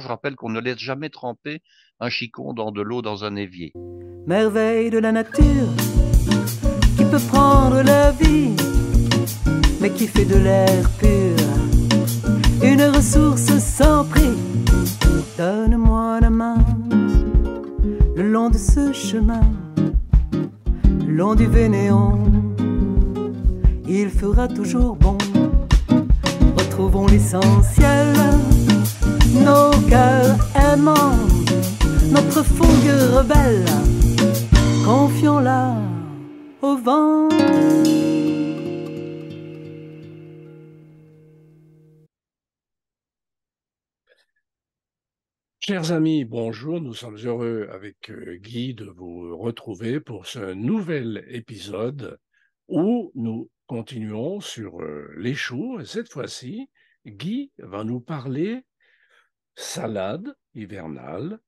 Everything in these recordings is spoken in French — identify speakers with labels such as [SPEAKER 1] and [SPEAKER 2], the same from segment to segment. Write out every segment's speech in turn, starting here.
[SPEAKER 1] Je rappelle qu'on ne laisse jamais tremper un chicon dans de l'eau dans un évier.
[SPEAKER 2] Merveille de la nature qui peut prendre la vie, mais qui fait de l'air pur une ressource sans prix. Donne-moi la main le long de ce chemin, le long du Vénéon. Il fera toujours bon. Retrouvons l'essentiel nos cœurs aimants, notre fougue rebelle, confions-la au vent.
[SPEAKER 3] Chers amis, bonjour, nous sommes heureux avec euh, Guy de vous retrouver pour ce nouvel épisode où nous continuons sur euh, les choux. Cette fois-ci, Guy va nous parler salade hivernale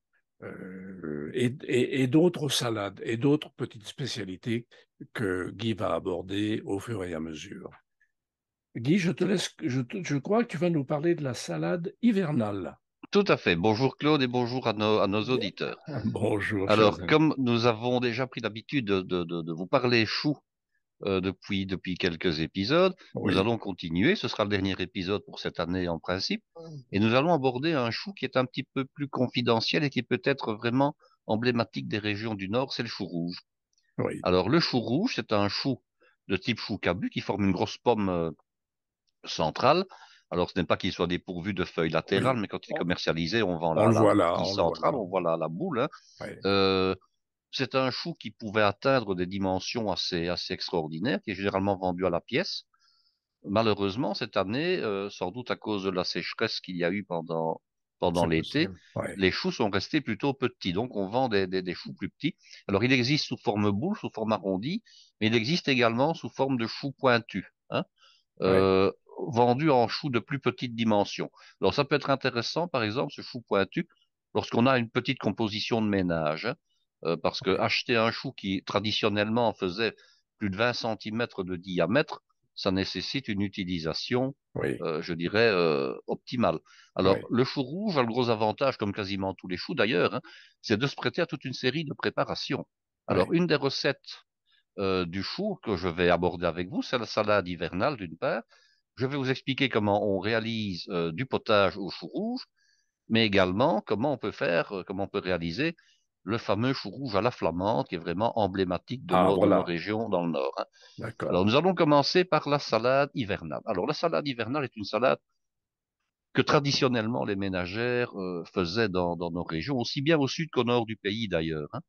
[SPEAKER 3] euh, et, d'autres salades et d'autres petites spécialités que Guy va aborder au fur et à mesure. Guy, je te laisse, je, je crois que tu vas nous parler de la salade hivernale.
[SPEAKER 1] Tout à fait. Bonjour Claude et bonjour à nos, à nos auditeurs. Bonjour. Alors, comme nous avons déjà pris l'habitude de, vous parler chou. Euh, depuis, depuis quelques épisodes. Nous allons continuer. Ce sera le dernier épisode pour cette année en principe. Et nous allons aborder un chou qui est un petit peu plus confidentiel et qui peut être vraiment emblématique des régions du Nord, c'est le chou rouge. Alors le chou rouge, c'est un chou de type chou cabu qui forme une grosse pomme euh, centrale. Alors ce n'est pas qu'il soit dépourvu de feuilles latérales, mais quand il est commercialisé, on vend la, pomme centrale, on voit la, boule. Hein. Euh, c'est un chou qui pouvait atteindre des dimensions assez, assez extraordinaires, qui est généralement vendu à la pièce. Malheureusement, cette année, euh, sans doute à cause de la sécheresse qu'il y a eu pendant, l'été, les choux sont restés plutôt petits. Donc, on vend des, des, choux plus petits. Alors, il existe sous forme boule, sous forme arrondie, mais il existe également sous forme de choux pointu, hein, euh, vendus en choux de plus petite dimension. Alors, ça peut être intéressant, par exemple, ce chou pointu, lorsqu'on a une petite composition de ménage. Hein. Euh, parce que acheter un chou qui traditionnellement faisait plus de 20 cm de diamètre, ça nécessite une utilisation, euh, je dirais, euh, optimale. Alors, le chou rouge a le gros avantage, comme quasiment tous les choux d'ailleurs, hein, c'est de se prêter à toute une série de préparations. Alors, une des recettes du chou que je vais aborder avec vous, c'est la salade hivernale d'une part. Je vais vous expliquer comment on réalise du potage au chou rouge, mais également comment on peut faire, comment on peut réaliser le fameux chou rouge à la flamande, qui est vraiment emblématique de, nos ah, notre région dans le nord. Hein. Alors, nous allons commencer par la salade hivernale. Alors, la salade hivernale est une salade que traditionnellement les ménagères euh, faisaient dans, nos régions, aussi bien au sud qu'au nord du pays d'ailleurs, hein,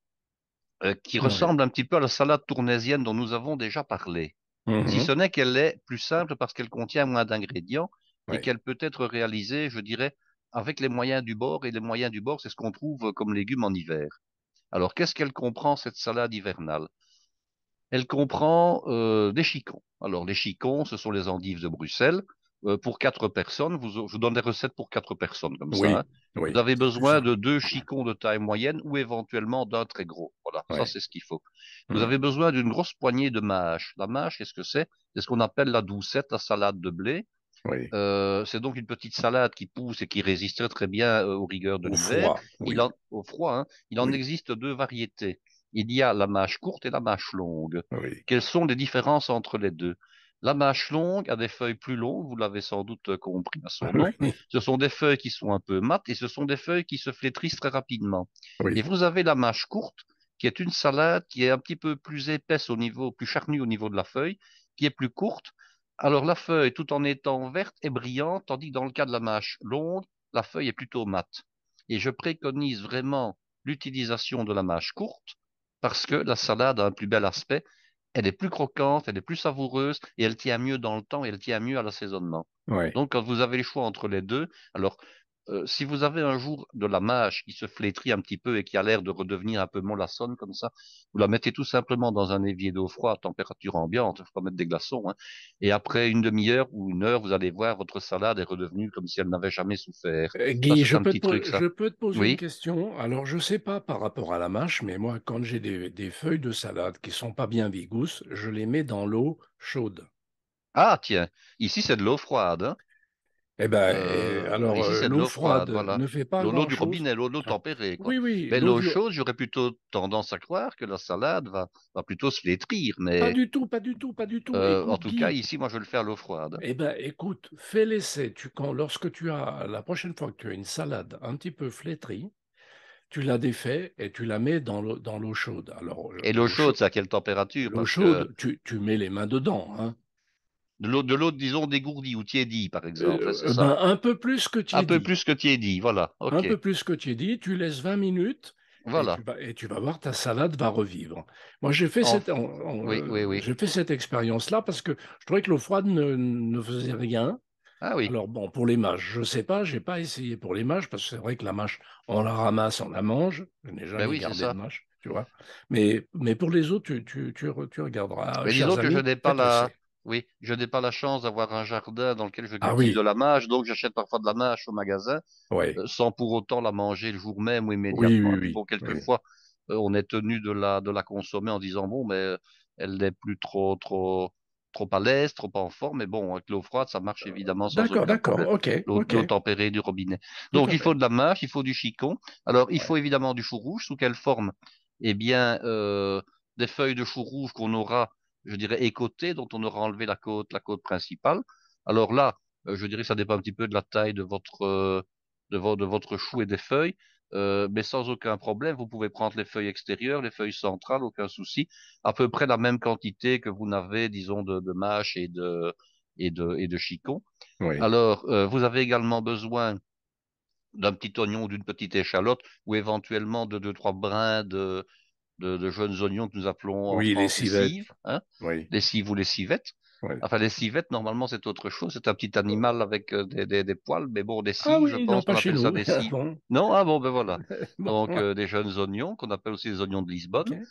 [SPEAKER 1] euh, qui ressemble un petit peu à la salade tournésienne dont nous avons déjà parlé, mm-hmm. si ce n'est qu'elle est plus simple parce qu'elle contient moins d'ingrédients et qu'elle peut être réalisée, je dirais, avec les moyens du bord, et les moyens du bord, c'est ce qu'on trouve euh, comme légumes en hiver. Alors, qu'est-ce qu'elle comprend, cette salade hivernale Elle comprend euh, des chicons. Alors, les chicons, ce sont les endives de Bruxelles. Euh, pour quatre personnes, vous, je vous donne des recettes pour quatre personnes, comme ça. Hein. Vous avez besoin de deux chicons de taille moyenne ou éventuellement d'un très gros. Voilà, ça c'est ce qu'il faut. Vous mmh. avez besoin d'une grosse poignée de mâche. La mâche, qu'est-ce que c'est C'est ce qu'on appelle la doucette, la salade de blé. Euh, c'est donc une petite salade qui pousse et qui résiste très bien euh, aux rigueurs de l'hiver. Au froid. Hein, il en existe deux variétés. Il y a la mâche courte et la mâche longue. Quelles sont les différences entre les deux La mâche longue a des feuilles plus longues, vous l'avez sans doute compris à son nom. Ce sont des feuilles qui sont un peu mates et ce sont des feuilles qui se flétrissent très rapidement. Et vous avez la mâche courte qui est une salade qui est un petit peu plus épaisse au niveau, plus charnue au niveau de la feuille, qui est plus courte alors la feuille, tout en étant verte, et brillante, tandis que dans le cas de la mâche longue, la feuille est plutôt mate. Et je préconise vraiment l'utilisation de la mâche courte, parce que la salade a un plus bel aspect, elle est plus croquante, elle est plus savoureuse, et elle tient mieux dans le temps, et elle tient mieux à l'assaisonnement. Donc quand vous avez le choix entre les deux, alors euh, si vous avez un jour de la mâche qui se flétrit un petit peu et qui a l'air de redevenir un peu molassonne comme ça, vous la mettez tout simplement dans un évier d'eau froide, température ambiante, il faut pas mettre des glaçons, hein, et après une demi-heure ou une heure, vous allez voir, votre salade est redevenue comme si elle n'avait jamais souffert. Eh, Guy, je, peux te poser une
[SPEAKER 3] question. Alors, je sais pas par rapport à la mâche, mais moi, quand j'ai des, feuilles de salade qui sont pas bien vigousses, je les mets dans l'eau chaude.
[SPEAKER 1] Ah tiens, ici c'est de l'eau froide. Hein. Eh ben, euh, euh, alors, euh, l'eau froide, ne fait pas L'eau du robinet, l'eau ah, tempérée. Oui, oui. Mais l'eau chaude, j'aurais plutôt tendance à croire que la salade va, va plutôt se flétrir. Mais... Pas du
[SPEAKER 3] tout, pas du tout, pas du tout. en tout cas, ici,
[SPEAKER 1] moi, je vais le faire à l'eau froide. Eh
[SPEAKER 3] ben, écoute, fais l'essai. Tu, quand, lorsque tu as, la prochaine fois que tu as une salade un petit peu flétrie, tu la défais et tu la mets dans l'eau chaude. Alors, et l'eau chaude, c'est à
[SPEAKER 1] quelle température L'eau chaude, tu, tu mets les mains dedans. Hein. De l'eau, de disons, dégourdie ou tiédie, par exemple. Euh, c'est ça ben, un peu plus que tiédie. Un peu plus que tiédie, voilà. Un peu
[SPEAKER 3] plus que tiédie, tu laisses 20 minutes. Voilà. Et tu, vas, voir, ta salade va revivre.
[SPEAKER 1] Moi, j'ai fait, cette,
[SPEAKER 3] j'ai fait cette expérience-là parce que je trouvais que l'eau froide ne, ne faisait rien. Ah oui. Alors bon, pour les mâches, je ne sais pas, j'ai pas essayé pour les mâches, parce que c'est vrai que la mâche, on la ramasse, on la mange. Je n'ai jamais regardé ben oui, mâche, tu vois. Mais, mais pour les autres, tu, tu, tu, regarderas. Mais disons que je n'ai pas la...
[SPEAKER 1] Oui, je n'ai pas la chance d'avoir un jardin dans lequel je ah cultive de la mâche, donc j'achète parfois de la mâche au magasin, euh, sans pour autant la manger le jour même ou immédiatement. il faut quelquefois, euh, on est tenu de la, de la consommer en disant bon, mais euh, elle n'est plus trop, trop, trop à l'aise, trop en forme. Mais bon, avec l'eau froide, ça marche évidemment D'accord, d'accord, ok. L'eau tempérée du robinet. Donc, il faut de la mâche, il faut du chicon. Alors, il faut évidemment du chou rouge. Sous quelle forme Eh bien, des feuilles de chou rouge qu'on aura je dirais, écoté, dont on aura enlevé la côte, la côte principale. Alors là, euh, je dirais ça dépend un petit peu de la taille de votre, euh, de, votre chou et des feuilles. Euh, mais sans aucun problème, vous pouvez prendre les feuilles extérieures, les feuilles centrales, aucun souci, à peu près la même quantité que vous n'avez, disons, de, mâche mâches et de, et de, et de chicons. Alors, vous avez également besoin d'un petit oignon ou d'une petite échalote, ou éventuellement de deux, trois brins de, de, jeunes oignons que nous appelons les civettes. Cives, hein, Les ou les civettes. Enfin, les civettes, normalement, c'est autre chose. C'est un petit animal avec euh, des, poils, mais bon, des ah cives, je pense qu'on des Non, ah bon, ben voilà. Donc, euh, des jeunes oignons, qu'on appelle aussi les oignons de Lisbonne.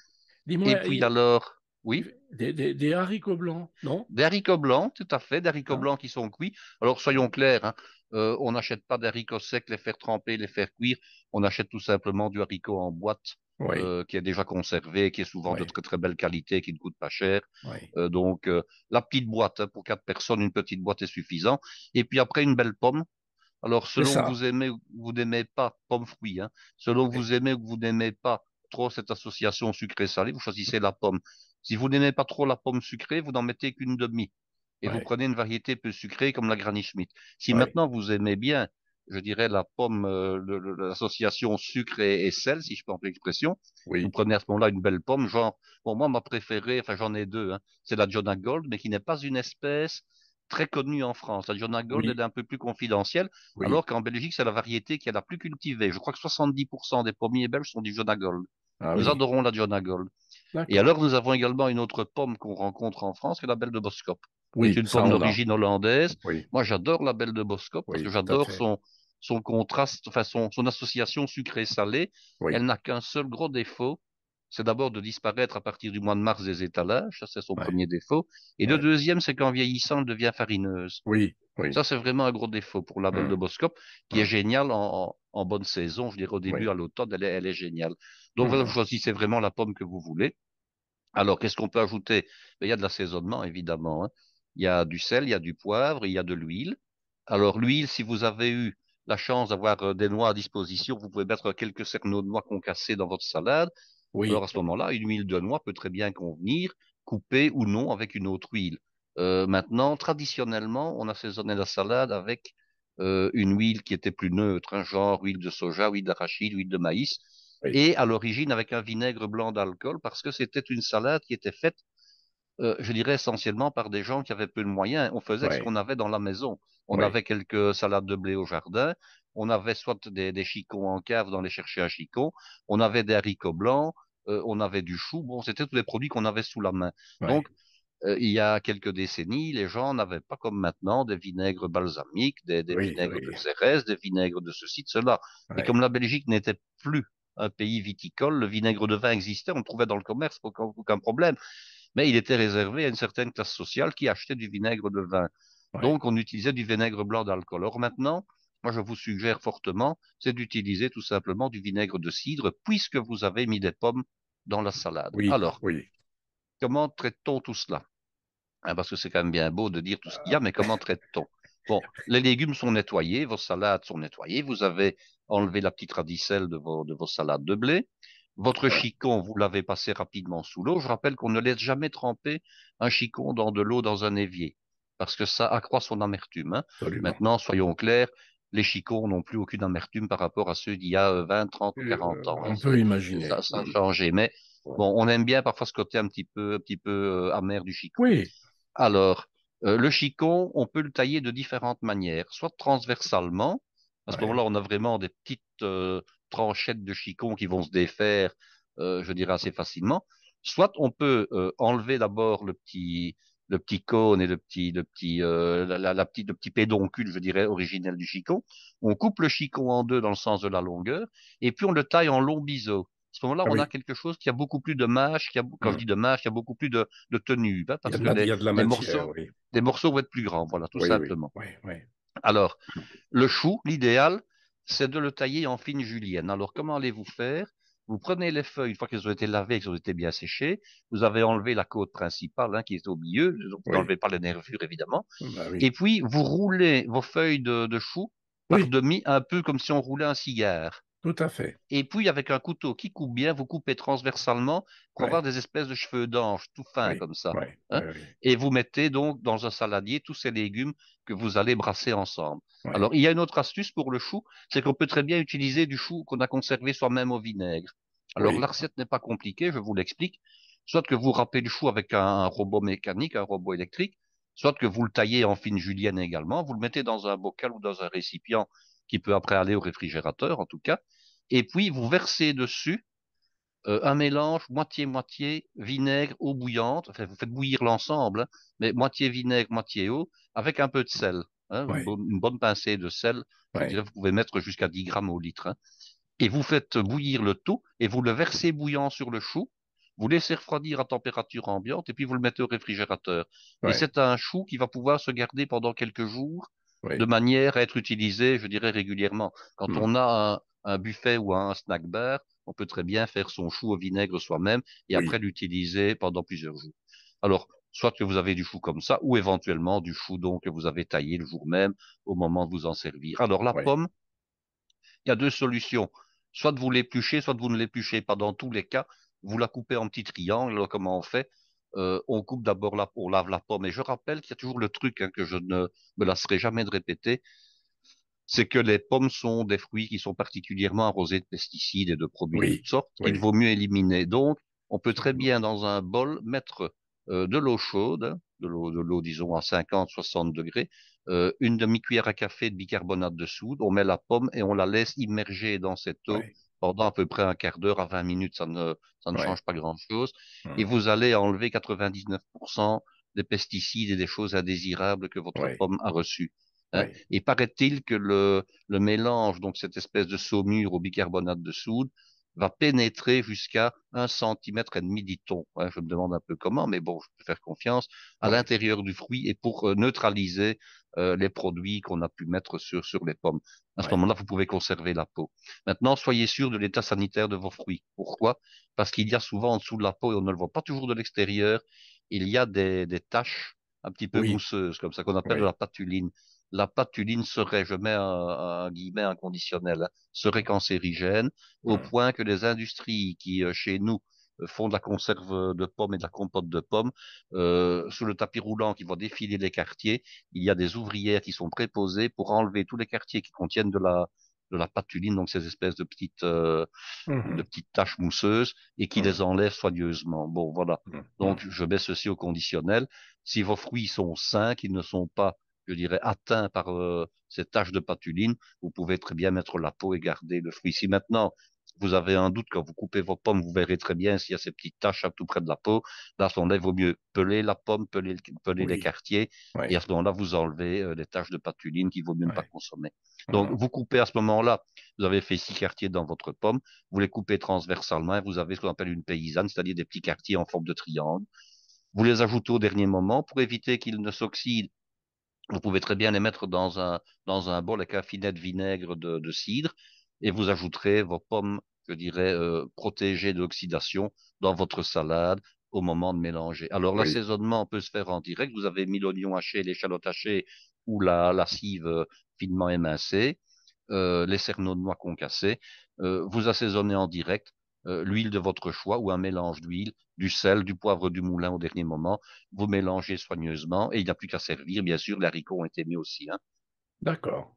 [SPEAKER 1] Et puis alors, oui des, haricots blancs, non Des haricots blancs, tout à fait, des haricots ah. blancs qui sont cuits. Alors, soyons clairs, hein, euh, on n'achète pas des haricots secs, les faire tremper, les faire cuire. On achète tout simplement du haricot en boîte euh, qui est déjà conservé, qui est souvent de très très belle qualité, qui ne coûte pas cher. Euh, donc euh, la petite boîte hein, pour quatre personnes, une petite boîte est suffisante Et puis après une belle pomme. Alors selon que vous aimez vous n'aimez pas pomme fruit, hein, selon que vous aimez ou vous n'aimez pas trop cette association sucré-salé, vous choisissez la pomme. Si vous n'aimez pas trop la pomme sucrée, vous n'en mettez qu'une demi. Et vous prenez une variété peu sucrée comme la Granny Schmidt. Si maintenant vous aimez bien je dirais, la pomme, euh, l'association sucre et, sel, si je peux prendre l'expression. Oui. Vous prenez à ce moment-là une belle pomme, genre, pour moi, ma préférée, enfin, j'en ai deux, hein. c'est la Jonah Gold, mais qui n'est pas une espèce très connue en France. La Jonah Gold, est un peu plus confidentielle, alors qu'en Belgique, c'est la variété qui est la plus cultivée. Je crois que 70% des pommiers belges sont du Jonah Gold. Ah nous adorons la Jonah Gold. Et alors, nous avons également une autre pomme qu'on rencontre en France, qui la Belle de Boscop. c'est une pomme d'origine hollandaise. Moi, j'adore la Belle de Boscop parce que j'adore son, son contraste, enfin son, association sucré-salé, elle n'a qu'un seul gros défaut, c'est d'abord de disparaître à partir du mois de mars des étalages, ça c'est son premier défaut, et le deuxième c'est qu'en vieillissant elle devient farineuse. Oui, Ça c'est vraiment un gros défaut pour la pomme de mmh. Boscope, qui est mmh. géniale en, bonne saison, je dirais au début, à l'automne, elle est, elle géniale. Donc mmh. vous choisissez vraiment la pomme que vous voulez. Alors qu'est-ce qu'on peut ajouter ben, Il y a de l'assaisonnement évidemment, hein. il y a du sel, il y a du poivre, il y a de l'huile. Alors l'huile, si vous avez eu la chance d'avoir euh, des noix à disposition, vous pouvez mettre quelques cerneaux de noix concassés dans votre salade. Oui. Alors à ce moment-là, une huile de noix peut très bien convenir, coupée ou non avec une autre huile. Euh, maintenant, traditionnellement, on assaisonnait la salade avec euh, une huile qui était plus neutre, un genre huile de soja, huile d'arachide, huile de maïs, et à l'origine avec un vinaigre blanc d'alcool, parce que c'était une salade qui était faite euh, je dirais essentiellement par des gens qui avaient peu de moyens. On faisait ce qu'on avait dans la maison. On avait quelques salades de blé au jardin. On avait soit des, chicots chicons en cave, dans les chercher à chicot. On avait des haricots blancs. Euh, on avait du chou. Bon, c'était tous les produits qu'on avait sous la main. Donc, euh, il y a quelques décennies, les gens n'avaient pas comme maintenant des vinaigres balsamiques, des, vinaigres de cérès, des vinaigres de ceci, de cela. Et comme la Belgique n'était plus un pays viticole, le vinaigre de vin existait, on le trouvait dans le commerce, aucun problème mais il était réservé à une certaine classe sociale qui achetait du vinaigre de vin. Donc, on utilisait du vinaigre blanc d'alcool. Or, maintenant, moi, je vous suggère fortement, c'est d'utiliser tout simplement du vinaigre de cidre, puisque vous avez mis des pommes dans la salade. Alors, oui. comment traite-t-on tout cela hein, Parce que c'est quand même bien beau de dire tout ce qu'il y a, mais comment traite-t-on Bon, les légumes sont nettoyés, vos salades sont nettoyées, vous avez enlevé la petite radicelle de vos salades de blé, votre chicon, vous l'avez passé rapidement sous l'eau. Je rappelle qu'on ne laisse jamais tremper un chicon dans de l'eau dans un évier, parce que ça accroît son amertume. Hein. Maintenant, soyons clairs, les chicons n'ont plus aucune amertume par rapport à ceux d'il y a 20, 30 40 ans. Hein. On peut imaginer. Ça, a changé, mais bon, on aime bien parfois ce côté un petit peu, un petit peu euh, amer du chicon. Oui. Alors, euh, le chicon, on peut le tailler de différentes manières, soit transversalement, parce que là on a vraiment des petites, euh, tranchettes de chicon qui vont se défaire, euh, je dirais, assez facilement. Soit on peut euh, enlever d'abord le petit, le petit cône et le petit, le petit, euh, la, petite, petit pédoncule, je dirais, originel du chicon. On coupe le chicon en deux dans le sens de la longueur, et puis on le taille en long biseau. À ce moment-là, ah on a quelque chose qui a beaucoup plus de mâche, qui a, quand je mmh. de mâche, qui a beaucoup plus de, tenue, hein, parce de, la matière, morceaux, des morceaux vont être plus grands, voilà, tout simplement. Alors, le chou, l'idéal, c'est de le tailler en fine julienne. Alors, comment allez-vous faire Vous prenez les feuilles, une fois qu'elles ont été lavées, qu'elles ont été bien séchées, vous avez enlevé la côte principale hein, qui est au milieu, vous oui. n'enlevez pas les nervures évidemment, ah bah et puis vous roulez vos feuilles de, chou par demi, un peu comme si on roulait un cigare. Tout à fait. Et puis, avec un couteau qui coupe bien, vous coupez transversalement pour avoir des espèces de cheveux d'ange, tout fins comme ça. Hein. Et vous mettez donc dans un saladier tous ces légumes que vous allez brasser ensemble. Alors, il y a une autre astuce pour le chou, c'est qu'on peut très bien utiliser du chou qu'on a conservé soi-même au vinaigre. Alors, la recette n'est pas compliquée, je vous l'explique. Soit que vous râpez le chou avec un robot mécanique, un robot électrique, soit que vous le taillez en fine julienne également, vous le mettez dans un bocal ou dans un récipient qui peut après aller au réfrigérateur en tout cas, et puis vous versez dessus euh, un mélange moitié-moitié vinaigre eau bouillante, enfin vous faites bouillir l'ensemble, hein, mais moitié vinaigre, moitié eau, avec un peu de sel, hein, une, bonne pincée de sel, vous pouvez mettre jusqu'à 10 grammes au litre, hein. et vous faites bouillir le tout, et vous le versez bouillant sur le chou, vous laissez refroidir à température ambiante, et puis vous le mettez au réfrigérateur. Et c'est un chou qui va pouvoir se garder pendant quelques jours, de manière à être utilisé, je dirais, régulièrement. Quand hmm. on a un buffet ou un snack bar, on peut très bien faire son chou au vinaigre soi-même et après l'utiliser pendant plusieurs jours. Alors, soit que vous avez du chou comme ça, ou éventuellement du chou donc que vous avez taillé le jour même au moment de vous en servir. Alors la pomme, il y a deux solutions. Soit vous l'épluchez, soit vous ne l'épluchez pas. Dans tous les cas, vous la coupez en petits triangles. comment on fait euh, On coupe d'abord la, on lave la pomme. Et je rappelle qu'il y a toujours le truc hein, que je ne me lasserai jamais de répéter, c'est que les pommes sont des fruits qui sont particulièrement arrosés de pesticides et de produits de toutes sortes vaut mieux éliminer. Donc, on peut très bien dans un bol mettre euh, de l'eau chaude, de l'eau, de l'eau disons à 50, 60 degrés, euh, une demi-cuillère à café de bicarbonate de soude, on met la pomme et on la laisse immerger dans cette eau pendant à peu près un quart d'heure à 20 minutes, ça ne, ça ne change pas grand-chose. Et mmh. vous allez enlever 99% des pesticides et des choses indésirables que votre pomme a reçues. Euh, et paraît-il que le, mélange, donc cette espèce de saumure au bicarbonate de soude, va pénétrer jusqu'à un centimètre et demi, dit-on. Hein, je me demande un peu comment, mais bon, je peux faire confiance à l'intérieur du fruit et pour euh, neutraliser euh, les produits qu'on a pu mettre sur, les pommes. À ce moment-là, vous pouvez conserver la peau. Maintenant, soyez sûr de l'état sanitaire de vos fruits. Pourquoi Parce qu'il y a souvent en dessous de la peau, et on ne le voit pas toujours de l'extérieur, il y a des, taches un petit peu mousseuses, comme ça qu'on appelle de la patuline la patuline serait, je mets un, guillemet inconditionnel, hein, serait cancérigène au mmh. point que les industries qui, euh, chez nous, euh, font de la conserve de pommes et de la compote de pommes. Euh, sous le tapis roulant qui va défiler les quartiers, il y a des ouvrières qui sont préposées pour enlever tous les quartiers qui contiennent de la de la patuline, donc ces espèces de petites mmh. de petites taches mousseuses et qui mmh. les enlèvent soigneusement. Bon, voilà. Donc je mets ceci au conditionnel. Si vos fruits sont sains, qu'ils ne sont pas je dirais, atteint par euh, ces taches de patuline, vous pouvez très bien mettre la peau et garder le fruit. Si maintenant vous avez un doute quand vous coupez vos pommes, vous verrez très bien s'il y a ces petites taches à tout près de la peau. Là, à ce moment-là, il vaut mieux peler la pomme, peler, les quartiers, et à ce moment-là, vous enlevez euh, les taches de patuline qu'il vaut mieux ne pas consommer. Donc, vous coupez à ce moment-là, vous avez fait six quartiers dans votre pomme, vous les coupez transversalement, et vous avez ce qu'on appelle une paysanne, c'est-à-dire des petits quartiers en forme de triangle. Vous les ajoutez au dernier moment pour éviter qu'ils ne s'oxydent vous pouvez très bien les mettre dans un, dans un bol avec un filet de vinaigre de, cidre et vous ajouterez vos pommes, je dirais, euh, protégées d'oxydation dans votre salade au moment de mélanger. Alors l'assaisonnement peut se faire en direct. Vous avez mis l'oignon haché, l'échalote hachée ou la, la cive euh, finement émincée, euh, les cerneaux de noix concassés. vous assaisonnez en direct euh, l'huile de votre choix ou un mélange d'huile, du sel, du poivre du moulin au dernier moment. Vous mélangez soigneusement et il n'y a plus qu'à servir. Bien sûr, les haricots ont été mis aussi. Hein.
[SPEAKER 3] D'accord.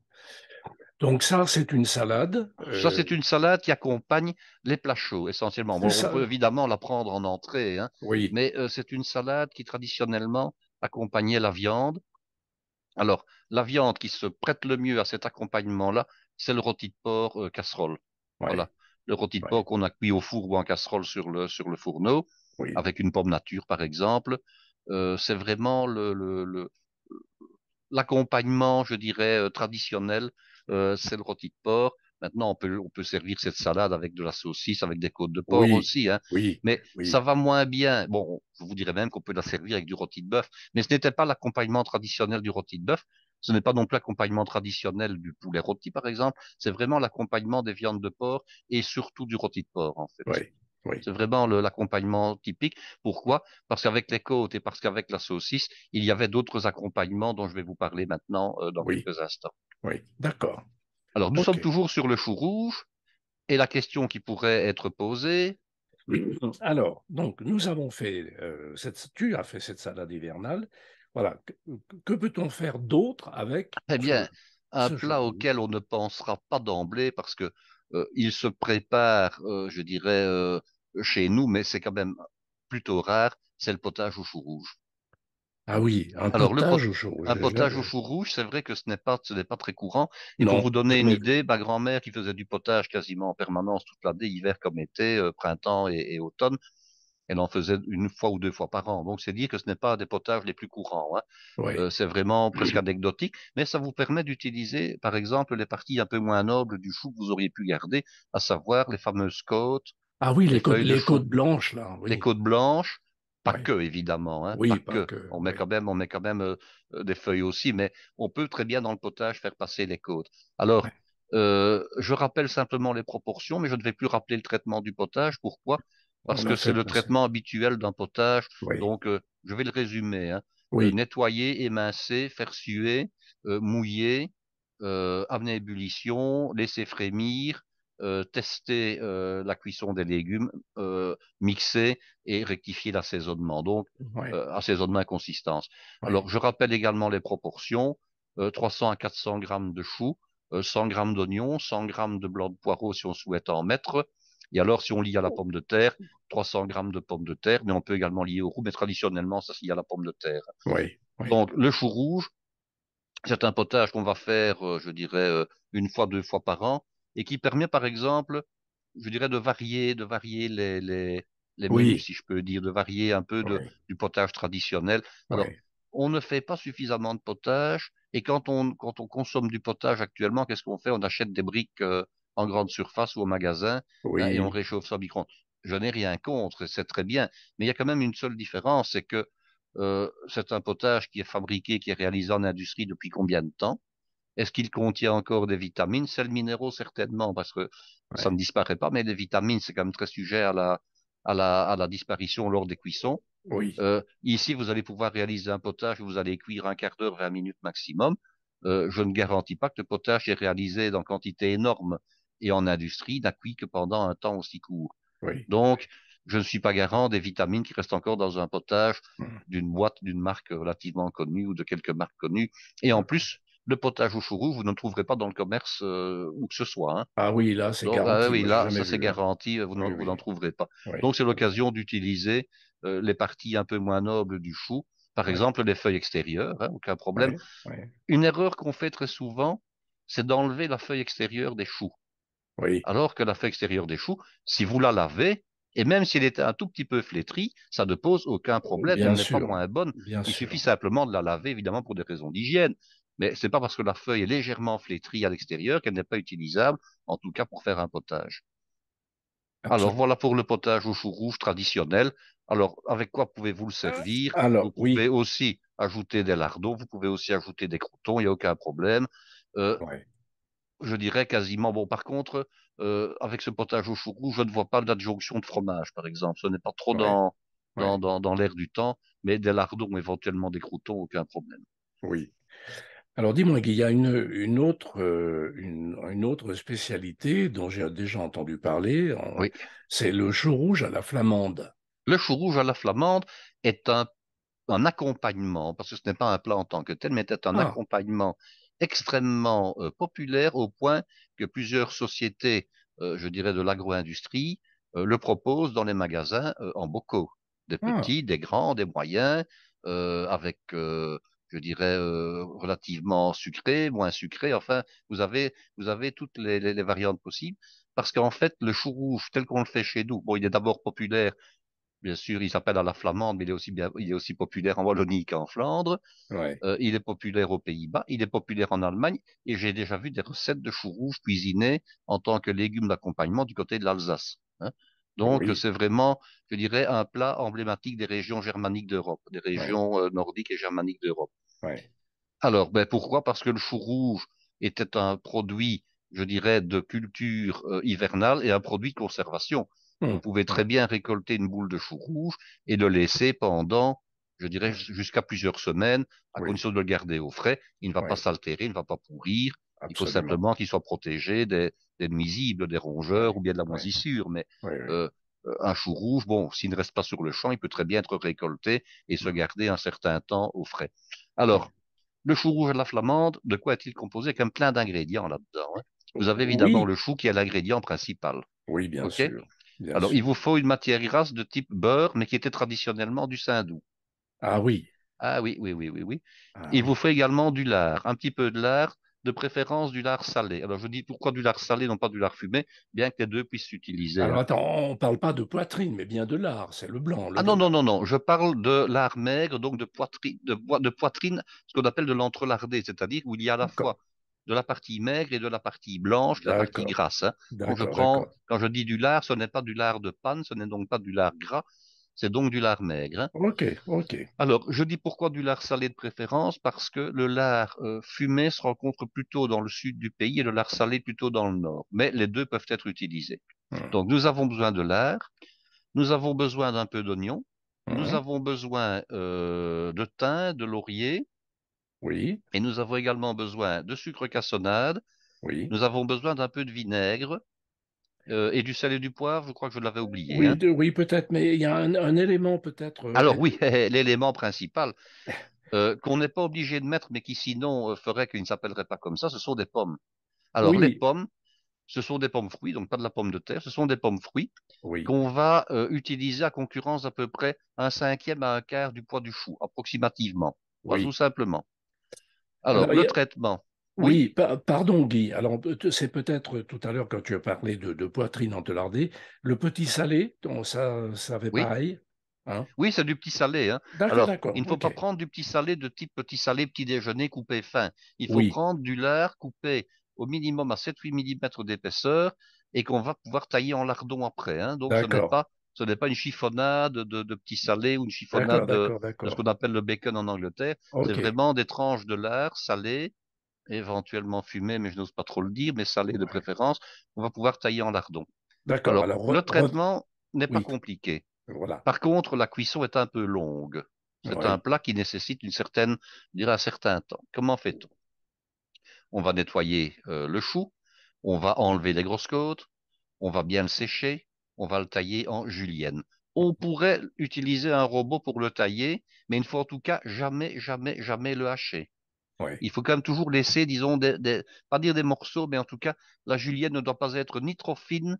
[SPEAKER 3] Donc ça, c'est une salade. Ça, euh c'est une
[SPEAKER 1] salade qui accompagne les plats chauds, essentiellement. On peut évidemment la prendre en entrée, hein. oui. mais euh, c'est une salade qui traditionnellement accompagnait la viande. Alors, la viande qui se prête le mieux à cet accompagnement-là, c'est le rôti de porc casserole. Voilà le rôti de porc qu'on a cuit au four ou en casserole sur le, sur le fourneau, avec une pomme nature par exemple. Euh, c'est vraiment l'accompagnement, je dirais, euh, traditionnel, euh, c'est le rôti de porc. Maintenant, on peut, on peut servir cette salade avec de la saucisse, avec des côtes de porc aussi. Hein. Oui, mais ça va moins bien. Bon, je vous dirais même qu'on peut la servir avec du rôti de bœuf. Mais ce n'était pas l'accompagnement traditionnel du rôti de bœuf. Ce n'est pas donc l'accompagnement traditionnel du poulet rôti, par exemple. C'est vraiment l'accompagnement des viandes de porc et surtout du rôti de porc, en fait. C'est vraiment l'accompagnement typique. Pourquoi Parce qu'avec les côtes et parce qu'avec la saucisse, il y avait d'autres accompagnements dont je vais vous parler maintenant euh, dans quelques instants. Oui, d'accord. Alors, nous sommes toujours sur le chou rouge et la question qui pourrait être posée.
[SPEAKER 3] Alors, donc, nous avons fait, euh, tu as fait cette salade hivernale voilà. Que, peut-on faire d'autre
[SPEAKER 1] avec Eh bien, un plat auquel on ne pensera pas d'emblée parce que euh, il se prépare, euh, je dirais, euh, chez nous, mais c'est quand même plutôt rare. C'est le potage au chou rouge. Ah oui,
[SPEAKER 3] un potage au chou rouge. Un potage au
[SPEAKER 1] chou rouge, c'est vrai que ce n'est pas, très courant. Et pour vous donner une idée, ma grand-mère qui faisait du potage quasiment en permanence toute l'année, hiver comme été, printemps et automne, elle en faisait une fois ou deux fois par an. Donc, c'est dire que ce n'est pas des potages les plus courants. Hein. Euh, c'est vraiment presque anecdotique, mais ça vous permet d'utiliser, par exemple, les parties un peu moins nobles du chou que vous auriez pu garder, à savoir les fameuses côtes. Ah oui, les, côtes, les côtes, blanches, là. Les côtes blanches. Pas que, évidemment. Hein, oui, pas, que. On, met quand même, on met quand même euh, des feuilles aussi, mais on peut très bien dans le potage faire passer les côtes. Alors, euh, je rappelle simplement les proportions, mais je ne vais plus rappeler le traitement du potage. Pourquoi parce que c'est le traitement habituel d'un potage. Donc, euh, je vais le résumer. Hein. Euh, nettoyer, émincer, faire suer, euh, mouiller, amener à ébullition, laisser frémir, tester la cuisson des légumes, mixer et rectifier l'assaisonnement. Donc, assaisonnement et consistance. Alors, je rappelle également les proportions. 300 à 400 grammes de choux, 100 grammes d'oignons, 100 grammes de blanc de poireau si on souhaite en mettre, et alors, si on lie à la oh. pomme de terre, 300 grammes de pommes de terre, mais on peut également lier au roux, mais traditionnellement, ça se lie à la pomme de terre. Oui, Donc, le chou rouge, c'est un potage qu'on va faire, euh, je dirais, euh, une fois, deux fois par an, et qui permet, par exemple, je dirais, de varier, de varier les, les, menus, si je peux dire, de varier un peu du potage traditionnel. Alors, on ne fait pas suffisamment de potage, et quand on, quand on consomme du potage actuellement, qu'est-ce qu'on fait On achète des briques euh, en grande surface ou au magasin euh, et on réchauffe ça au micro-ondes. Je n'ai rien contre, c'est très bien, mais il y a quand même une seule différence, c'est que euh, c'est un potage qui est fabriqué, qui est réalisé en industrie depuis combien de temps Est-ce qu'il contient encore des vitamines Sels minéraux, certainement, parce que ça ne disparaît pas, mais les vitamines, c'est quand même très sujet à la, à la, à la disparition lors des cuissons. Oui. Euh, ici, vous allez pouvoir réaliser un potage, vous allez cuire un quart d'heure, 20 minutes maximum. je ne garantis pas que le potage est réalisé dans quantité énorme et en industrie n'a que pendant un temps aussi court. Donc, je ne suis pas garant des vitamines qui restent encore dans un potage hmm. d'une boîte d'une marque relativement connue ou de quelques marques connues. Et en plus, le potage au chou-roux, vous ne trouverez pas dans le commerce ou euh, où que ce soit. Hein. Ah oui, là, c'est ah garanti. oui, là, ça c'est hein. garanti, euh, vous n'en trouverez pas. Donc, c'est l'occasion d'utiliser euh, les parties un peu moins nobles du chou, par exemple les feuilles extérieures, hein, aucun problème. Une erreur qu'on fait très souvent, c'est d'enlever la feuille extérieure des choux. Alors que la feuille extérieure des choux, si vous la lavez, et même s'il est un tout petit peu flétri, ça ne pose aucun problème, elle n'est pas moins bonne. Il suffit simplement de la laver, évidemment, pour des raisons d'hygiène. Mais ce n'est pas parce que la feuille est légèrement flétrie à l'extérieur qu'elle n'est pas utilisable, en tout cas pour faire un potage. Alors voilà pour le potage aux chou rouges traditionnel. Alors avec quoi pouvez-vous le servir Alors, Vous pouvez aussi ajouter des lardons, vous pouvez aussi ajouter des croutons, il n'y a aucun problème. Euh, je dirais quasiment. Bon, par contre, euh, avec ce potage au chou rouge, je ne vois pas d'adjonction de fromage, par exemple. Ce n'est pas trop dans, dans, l'air du temps, mais des lardons, éventuellement des croutons, aucun problème. Oui.
[SPEAKER 3] Alors dis-moi, il y a une, autre, euh, une, autre spécialité dont j'ai déjà
[SPEAKER 1] entendu parler, oui. c'est le chou rouge à la flamande. Le chou rouge à la flamande est un, accompagnement, parce que ce n'est pas un plat en tant que tel, mais c'est un ah. accompagnement extrêmement populaire au point que plusieurs sociétés, je dirais de l'agro-industrie, le proposent dans les magasins en bocaux. Des ah. petits, des grands, des moyens, avec, je dirais, relativement sucré, moins sucré. Enfin, vous avez, vous avez toutes les, variantes possibles. Parce qu'en fait, le chou rouge, tel qu'on le fait chez nous, bon, il est d'abord populaire Bien sûr, il s'appelle à la flamande, mais il est aussi, populaire en Wallonie qu'en Flandre. Euh, il est populaire aux Pays-Bas, il est populaire en Allemagne, et j'ai déjà vu des recettes de chou rouge cuisinées en tant que légumes d'accompagnement du côté de l'Alsace. Hein. Donc, c'est vraiment, je dirais, un plat emblématique des régions germaniques d'Europe, des régions euh, nordiques et germaniques d'Europe. Alors, ben, pourquoi Parce que le chou rouge était un produit, je dirais, de culture euh, hivernale et un produit de conservation. On mmh. pouvait très bien récolter une boule de chou rouge et le laisser pendant, je dirais, jusqu'à plusieurs semaines, à condition de le garder au frais. Il ne va pas s'altérer, il ne va pas pourrir. Il faut simplement qu'il soit protégé des, nuisibles, des rongeurs ou bien de la moisissure. Mais euh, un chou rouge, bon, s'il ne reste pas sur le champ, il peut très bien être récolté et se mmh. garder un certain temps au frais. Alors, le chou rouge à la flamande, de quoi est-il composé Comme plein d'ingrédients là-dedans. Hein. Vous avez évidemment le chou qui est l'ingrédient principal. Oui, bien sûr. Alors, il vous faut une matière grasse de type beurre, mais qui était traditionnellement du saindoux. Ah oui. Ah oui, oui, oui, oui, oui. Ah il vous faut également du lard, un petit peu de lard, de préférence du lard salé. Alors, je dis pourquoi du lard salé, non pas du lard fumé, bien que les deux puissent s'utiliser. Alors, hein. attends,
[SPEAKER 3] on ne parle pas de poitrine, mais bien de lard, c'est le blanc.
[SPEAKER 1] ah non, non, non, non, je parle de lard maigre, donc de poitrine, de, de poitrine ce qu'on appelle de l'entrelardé, c'est-à-dire où il y a la fois de la partie maigre et de la partie blanche, de la partie grasse. Hein. Quand, je prends, quand je dis du lard, ce n'est pas du lard de panne, ce n'est donc pas du lard gras, c'est donc du lard maigre. Hein. Ok, ok. Alors, je dis pourquoi du lard salé de préférence Parce que le lard euh, fumé se rencontre plutôt dans le sud du pays et le lard salé plutôt dans le nord. Mais les deux peuvent être utilisés. Hum. Donc, nous avons besoin de lard, nous avons besoin d'un peu d'oignon, nous hum. avons besoin euh, de thym, de laurier, oui. Et nous avons également besoin de sucre cassonade. Oui. Nous avons besoin d'un peu de vinaigre. Euh, et du sel et du poivre, je crois que je l'avais oublié. Oui, hein.
[SPEAKER 3] peut-être, mais il y a un, élément peut-être. Euh, Alors oui,
[SPEAKER 1] l'élément principal euh, qu'on n'est pas obligé de mettre, mais qui sinon ferait qu'il ne s'appellerait pas comme ça, ce sont des pommes. Alors les pommes, ce sont des pommes fruits, donc pas de la pomme de terre, ce sont des pommes fruits qu'on va utiliser à concurrence à peu près un cinquième à un quart du poids du chou, approximativement, tout simplement. Alors, le traitement. Oui,
[SPEAKER 3] pardon Guy. Alors, c'est peut-être tout à l'heure quand tu as parlé de, de, poitrine entelardée, le petit salé, ça, ça fait pareil
[SPEAKER 1] hein? Oui, c'est du petit salé. Hein. il ne faut pas prendre du petit salé de type petit salé, petit déjeuner coupé fin. Il faut prendre du lard coupé au minimum à 7-8 mm d'épaisseur et qu'on va pouvoir tailler en lardon après. Hein. Donc, pas ce n'est pas une chiffonnade de, petits salés ou une chiffonnade de, ce qu'on appelle le bacon en Angleterre. C'est vraiment des tranches de lard salées, éventuellement fumées, mais je n'ose pas trop le dire, mais salées de préférence, on va pouvoir tailler en lardons. D'accord. le traitement n'est pas compliqué. Par contre, la cuisson est un peu longue. C'est un plat qui nécessite une certaine, je un certain temps. Comment fait-on On va nettoyer euh, le chou, on va enlever les grosses côtes, on va bien le sécher, on va le tailler en julienne. On pourrait utiliser un robot pour le tailler, mais il ne faut en tout cas jamais, jamais, jamais le hacher. Il faut quand même toujours laisser, disons, pas dire des morceaux, mais en tout cas, la julienne ne doit pas être ni trop fine,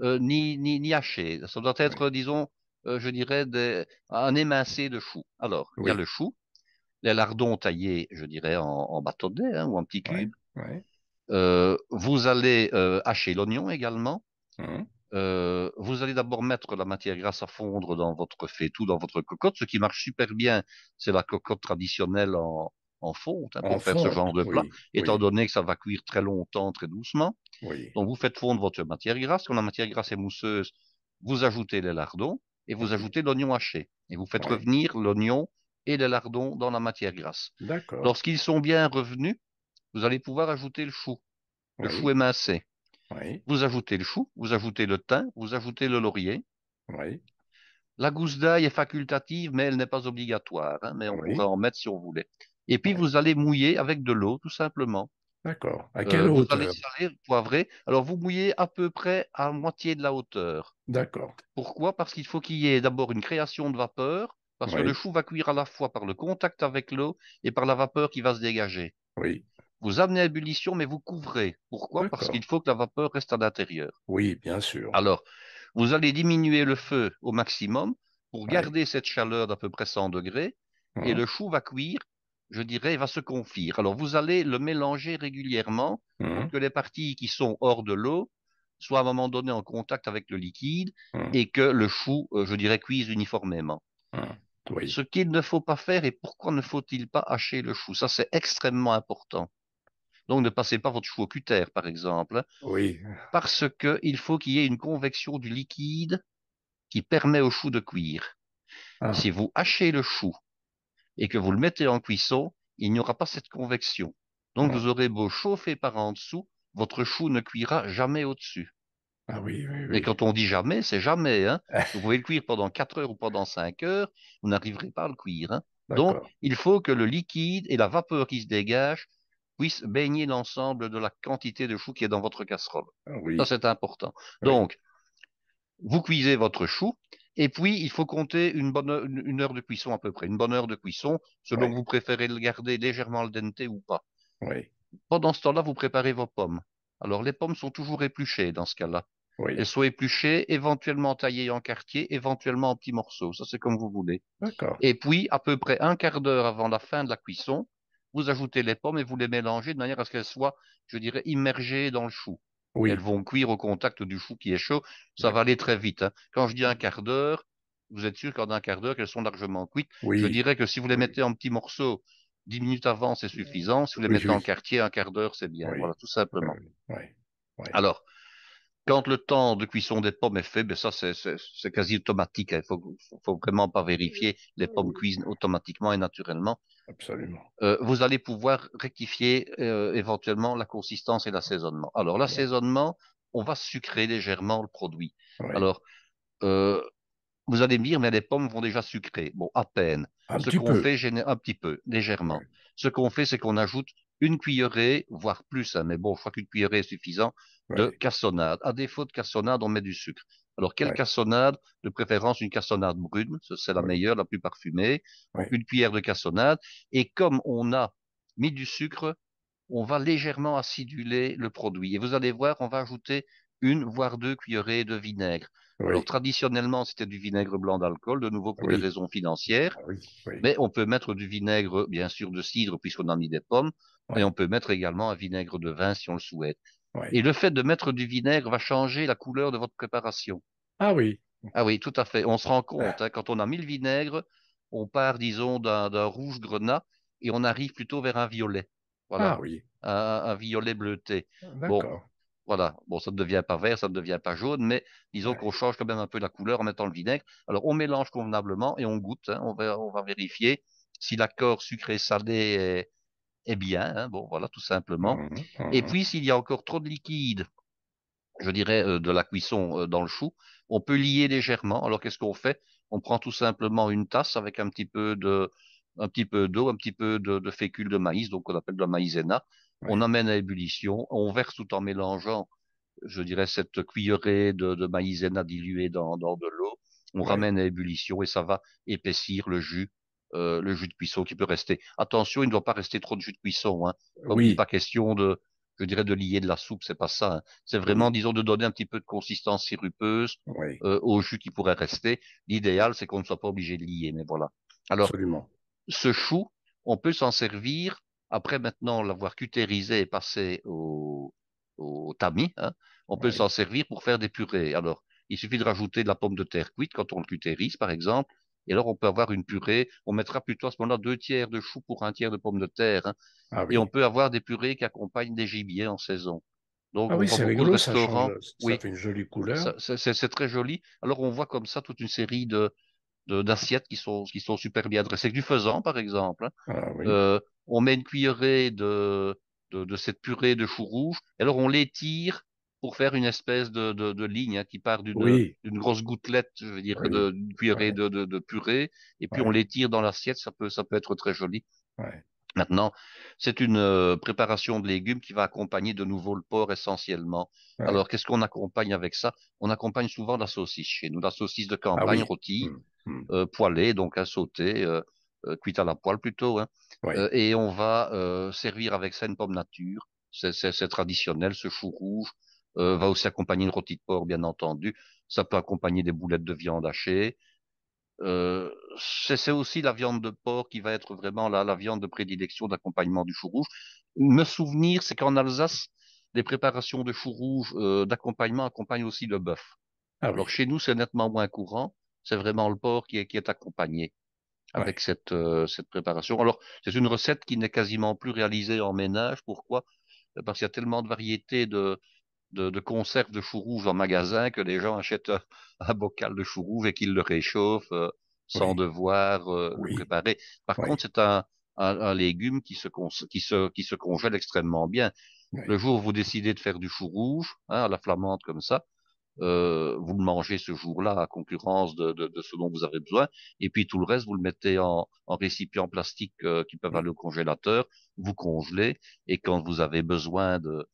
[SPEAKER 1] euh, ni, ni, hachée. Ça doit être, disons, euh, je dirais, un émincé de chou. Alors, il y a le chou, les lardons taillés, je dirais, en, en hein, ou en petits cubes. Euh, vous allez hacher l'oignon également. Mmh vous allez d'abord mettre la matière grasse à fondre dans votre faitout, dans votre cocotte. Ce qui marche super bien, c'est la cocotte traditionnelle en, en fonte hein, pour faire ce genre de plat, étant donné que ça va cuire très longtemps, très doucement. Donc vous faites fondre votre matière grasse. Quand la matière grasse est mousseuse, vous ajoutez les lardons et vous ajoutez l'oignon haché. Et vous faites revenir l'oignon et les lardons dans la matière grasse. Lorsqu'ils sont bien revenus, vous allez pouvoir ajouter le chou, le chou émincé. Vous ajoutez le chou, vous ajoutez le thym, vous ajoutez le laurier. La gousse d'ail est facultative, mais elle n'est pas obligatoire. Hein, mais on peut en mettre si on voulait. Et puis, vous allez mouiller avec de l'eau, tout simplement. D'accord. À euh, quelle hauteur Vous allez saler, poivrer. Alors, vous mouillez à peu près à moitié de la hauteur. D'accord. Pourquoi Parce qu'il faut qu'il y ait d'abord une création de vapeur, parce que le chou va cuire à la fois par le contact avec l'eau et par la vapeur qui va se dégager. Oui. Vous amenez à ébullition, mais vous couvrez. Pourquoi Parce qu'il faut que la vapeur reste à l'intérieur. Oui, bien sûr. Alors, vous allez diminuer le feu au maximum pour garder cette chaleur d'à peu près 100 degrés. Et mmh. le chou va cuire, je dirais, va se confire. Alors, vous allez le mélanger régulièrement pour mmh. que les parties qui sont hors de l'eau soient à un moment donné en contact avec le liquide mmh. et que le chou, euh, je dirais, cuise uniformément. Ce qu'il ne faut pas faire et pourquoi ne faut-il pas hacher le chou Ça, c'est extrêmement important. Donc ne passez pas votre chou au cutter, par exemple. Oui. Parce qu'il faut qu'il y ait une convection du liquide qui permet au chou de cuire. Ah. Si vous hachez le chou et que vous le mettez en cuisson, il n'y aura pas cette convection. Donc ah. vous aurez beau chauffer par en dessous, votre chou ne cuira jamais au-dessus. Ah oui, oui, oui. Et quand on dit jamais, c'est jamais. Hein. Ah. vous pouvez le cuire pendant 4 heures ou pendant 5 heures, vous n'arriverez pas à le cuire. Hein. Donc, il faut que le liquide et la vapeur qui se dégagent puisse baigner l'ensemble de la quantité de chou qui est dans votre casserole. Ah oui. Ça, c'est important. Donc, vous cuisez votre chou, et puis il faut compter une bonne heure, une heure de cuisson à peu près, une bonne heure de cuisson, selon que vous préférez le garder légèrement al dente ou pas. Pendant ce temps-là, vous préparez vos pommes. Alors, les pommes sont toujours épluchées dans ce cas-là. Oui. Elles sont épluchées, éventuellement taillées en quartier, éventuellement en petits morceaux. Ça, c'est comme vous voulez. Et puis, à peu près un quart d'heure avant la fin de la cuisson, vous ajoutez les pommes et vous les mélangez de manière à ce qu'elles soient, je dirais, immergées dans le chou. Oui. Elles vont cuire au contact du chou qui est chaud. Ça va aller très vite. Hein. Quand je dis un quart d'heure, vous êtes sûr qu'en un quart d'heure, qu'elles sont largement cuites. Oui. Je dirais que si vous les mettez en petits morceaux, dix minutes avant, c'est suffisant. Si vous les mettez en quartier, un quart d'heure, c'est bien. Voilà, tout simplement. Alors, quand le temps de cuisson des pommes est fait, ben ça c'est quasi automatique. Il hein. faut, vraiment pas vérifier. Les pommes cuisent automatiquement et naturellement. Absolument. Euh, vous allez pouvoir rectifier euh, éventuellement la consistance et l'assaisonnement. Alors l'assaisonnement, on va sucrer légèrement le produit. Alors euh, vous allez me dire, mais les pommes vont déjà sucrer. Bon, à peine. Un Ce qu'on fait, un petit peu, légèrement. Ce qu'on fait, c'est qu'on ajoute une cuillerée, voire plus, hein. mais bon, je crois qu'une cuillerée est suffisant, de cassonade. À défaut de cassonade, on met du sucre. Alors, quelle cassonade De préférence, une cassonade brune, c'est la meilleure, la plus parfumée. Une cuillère de cassonade. Et comme on a mis du sucre, on va légèrement aciduler le produit. Et vous allez voir, on va ajouter une, voire deux cuillerées de vinaigre. traditionnellement, c'était du vinaigre blanc d'alcool, de nouveau pour des raisons financières. Ah mais on peut mettre du vinaigre, bien sûr, de cidre, puisqu'on a mis des pommes. Et on peut mettre également un vinaigre de vin si on le souhaite. Et le fait de mettre du vinaigre va changer la couleur de votre préparation. Ah oui. Ah oui, tout à fait. On se rend compte, hein, quand on a mis le vinaigre, on part, disons, d'un rouge grenat et on arrive plutôt vers un violet. Voilà. Ah oui. Un, violet bleuté. Ah, d'accord. Bon, voilà. Bon, ça ne devient pas vert, ça ne devient pas jaune, mais disons qu'on change quand même un peu la couleur en mettant le vinaigre. Alors, on mélange convenablement et on goûte. Hein. on, va, on va vérifier si l'accord sucré-salé est, eh bien. Hein, bon, voilà, tout simplement. Mmh mmh et puis, s'il y a encore trop de liquide, je dirais, euh, de la cuisson euh, dans le chou, on peut lier légèrement. Alors, qu'est-ce qu'on fait On prend tout simplement une tasse avec un petit peu de un petit peu d'eau, un petit peu de, fécule de maïs, donc on appelle de la maïzena. On amène à ébullition, on verse tout en mélangeant, je dirais, cette cuillerée de, de maïzena diluée dans, de l'eau. On ramène à ébullition et ça va épaissir le jus euh, le jus de cuisson qui peut rester. Attention, il ne doit pas rester trop de jus de cuisson. Hein. Pas question de, je dirais, de lier de la soupe, c'est pas ça. Hein. C'est vraiment, disons, de donner un petit peu de consistance sirupeuse euh, au jus qui pourrait rester. L'idéal, c'est qu'on ne soit pas obligé de lier, mais voilà. Alors, Absolument. ce chou, on peut s'en servir après maintenant l'avoir cutérisé et passé au, tamis. Hein. on peut s'en servir pour faire des purées. Alors, il suffit de rajouter de la pomme de terre cuite quand on le cutérise, par exemple, et alors, on peut avoir une purée. On mettra plutôt à ce moment-là deux tiers de choux pour un tiers de pommes de terre. Hein. Ah Et on peut avoir des purées qui accompagnent des gibiers en saison. Donc, ah oui, c'est rigolo, ça, fait une jolie couleur. C'est très joli. Alors, on voit comme ça toute une série de d'assiettes qui sont qui sont super bien dressées. Du faisan, par exemple. Hein. Ah euh, on met une cuillerée de, de, cette purée de chou rouge. Alors, on l'étire pour faire une espèce de, ligne hein, qui part d'une grosse gouttelette, je veux dire, de, de, purée, de, purée, et puis on l'étire dans l'assiette, ça peut, ça peut être très joli. Maintenant, c'est une euh, préparation de légumes qui va accompagner de nouveau le porc essentiellement. Alors, qu'est-ce qu'on accompagne avec ça On accompagne souvent la saucisse chez nous, la saucisse de ah campagne rôti, rôtie, mmh. Mmh. Euh, donc à sauter, euh, cuite à la poêle plutôt. Hein. et on va servir avec ça une pomme nature. C'est traditionnel, ce chou rouge, euh, va aussi accompagner une rôtie de porc, bien entendu. Ça peut accompagner des boulettes de viande hachée. Euh, c'est aussi la viande de porc qui va être vraiment la, la viande de prédilection d'accompagnement du chou rouge. Me souvenir, c'est qu'en Alsace, les préparations de chou rouge euh, d'accompagnement accompagnent aussi le bœuf. Ah Alors chez nous, c'est nettement moins courant. C'est vraiment le porc qui est, qui est accompagné avec cette, euh, cette préparation. Alors, c'est une recette qui n'est quasiment plus réalisée en ménage. Pourquoi Parce qu'il y a tellement de variétés de, de, de conserve de chou rouge en magasin, que les gens achètent un, bocal de chou rouge et qu'ils le réchauffent euh, sans devoir euh, le préparer. Par contre, c'est un, un, légume qui se, qui, se, qui se congèle extrêmement bien. Le jour où vous décidez de faire du chou rouge, hein, à la flamande comme ça, euh, vous le mangez ce jour-là à concurrence de, de, ce dont vous avez besoin, et puis tout le reste, vous le mettez en, en récipient plastique qui peut aller au congélateur, vous congelez, et quand vous avez besoin de,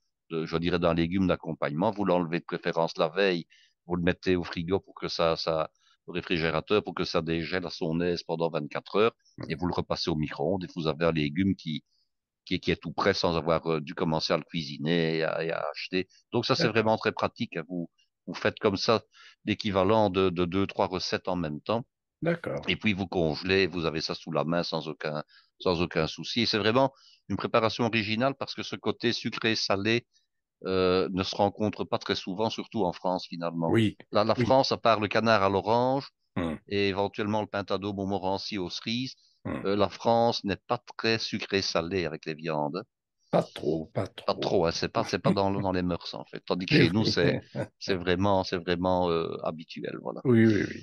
[SPEAKER 1] je dirais, d'un légume d'accompagnement. Vous l'enlevez de préférence la veille, vous le mettez au frigo pour que ça, ça au réfrigérateur pour que ça dégèle à son aise pendant 24 heures, et vous le repassez au micro-ondes, et vous avez un légume qui, qui, est tout prêt sans avoir euh, dû commencer à le cuisiner et à, acheter. Donc ça, c'est vraiment très pratique. Hein. Vous, vous faites comme ça l'équivalent de, deux, trois recettes en même temps. D'accord. Et puis vous congelez, vous avez ça sous la main sans aucun, sans aucun souci. c'est vraiment une préparation originale parce que ce côté sucré-salé euh, ne se rencontrent pas très souvent, surtout en France finalement. Oui. La, France, à part le canard à l'orange hum. et éventuellement le pintado Montmorency aux cerises, hum. euh, la France n'est pas très sucrée-salée avec les viandes. Pas trop, pas trop. Pas trop, hein. c'est pas, pas dans, dans, les mœurs en fait. Tandis que nous, c'est vraiment, vraiment euh, habituel, voilà. Oui, oui, oui.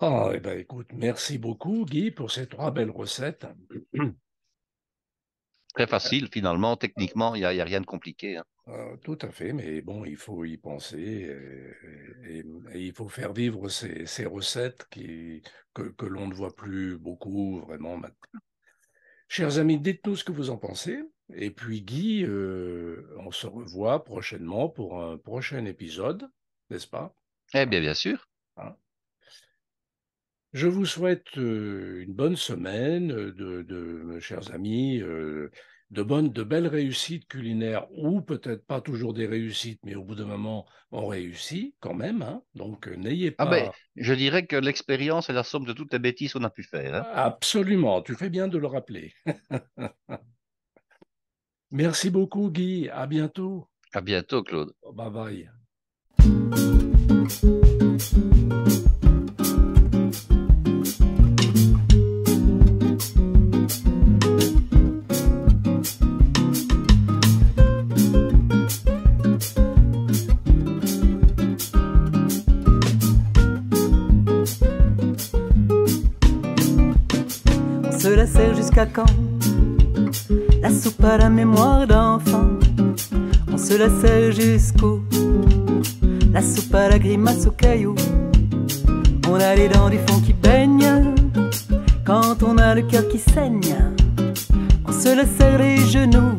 [SPEAKER 3] Ah, eh ben, écoute, merci beaucoup Guy pour ces trois belles recettes.
[SPEAKER 1] Très facile finalement, techniquement, il n'y a, a, rien de compliqué. Hein.
[SPEAKER 3] Ah, tout à fait, mais bon, il
[SPEAKER 1] faut y penser
[SPEAKER 3] et, il faut faire vivre ces, recettes que, l'on ne voit plus beaucoup vraiment maintenant. Chers amis, dites-nous ce que vous en pensez. Et puis Guy, euh, on se revoit prochainement pour un prochain épisode, n'est-ce pas Eh bien, bien sûr. Hein? je vous souhaite euh, une bonne semaine, euh, de, chers amis de bonnes, de belles réussites culinaires, ou peut-être pas toujours des réussites, mais au bout d'un moment, on réussit quand même. Hein.
[SPEAKER 1] Donc euh, n'ayez ah ben, pas. je dirais que l'expérience est la somme de toutes les bêtises qu'on a pu faire. Hein.
[SPEAKER 3] Absolument, tu fais bien de le rappeler. Merci beaucoup, Guy. À bientôt.
[SPEAKER 1] À bientôt, Claude.
[SPEAKER 3] Bye bye.
[SPEAKER 2] la soupe à la mémoire d'enfant, on se la jusqu'au, la soupe à la grimace au caillou, on a les dents du fond qui baignent, quand on a le cœur qui saigne, on se la les genoux,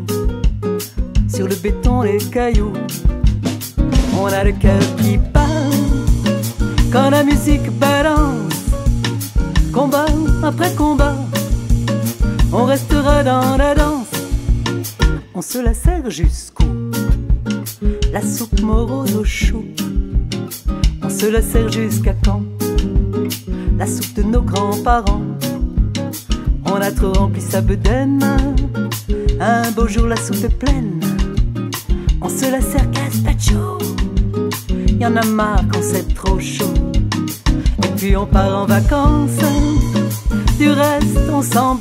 [SPEAKER 2] sur le béton les cailloux, on a le cœur qui parle, quand la musique balance, combat après combat on restera dans la danse, on se la sert jusqu'au La soupe morose au chou, on se la sert jusqu'à quand La soupe de nos grands-parents, on a trop rempli sa bedaine. Un beau jour, la soupe est pleine, on se la sert Il Y en a marre quand c'est trop chaud, et puis on part en vacances. Du reste, on s'en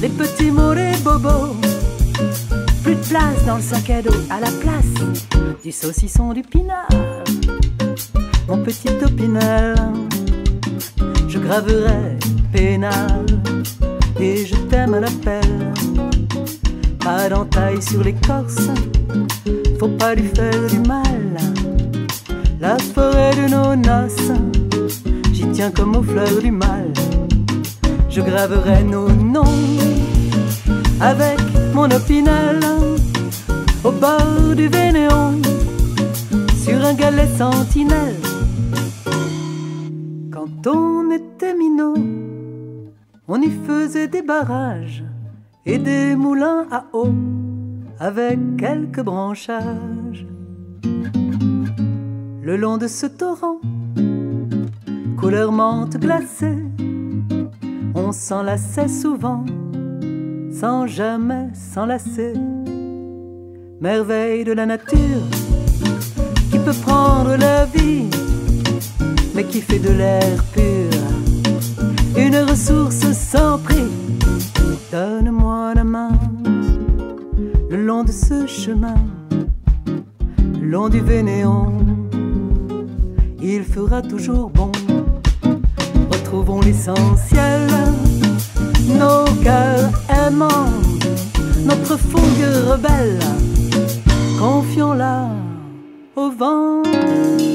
[SPEAKER 2] les petits mots, bobos. Plus de place dans le sac à dos, à la place du saucisson, du pinard. Mon petit topinel je graverai pénal et je t'aime à pelle, Pas d'entaille sur l'écorce, faut pas lui faire du mal. La forêt de nos noces, j'y tiens comme aux fleurs du mal je graverai nos noms avec mon opinel au bord du Vénéon sur un galet sentinelle. Quand on était minot, on y faisait des barrages et des moulins à eau avec quelques branchages. Le long de ce torrent, couleur menthe glacée, on s'enlaçait souvent, sans jamais s'enlacer. Merveille de la nature, qui peut prendre la vie, mais qui fait de l'air pur une ressource sans prix. Donne-moi la main, le long de ce chemin, le long du Vénéon, il fera toujours bon. Trouvons l'essentiel. Nos cœurs aimants, notre fougue rebelle, confions-la au vent.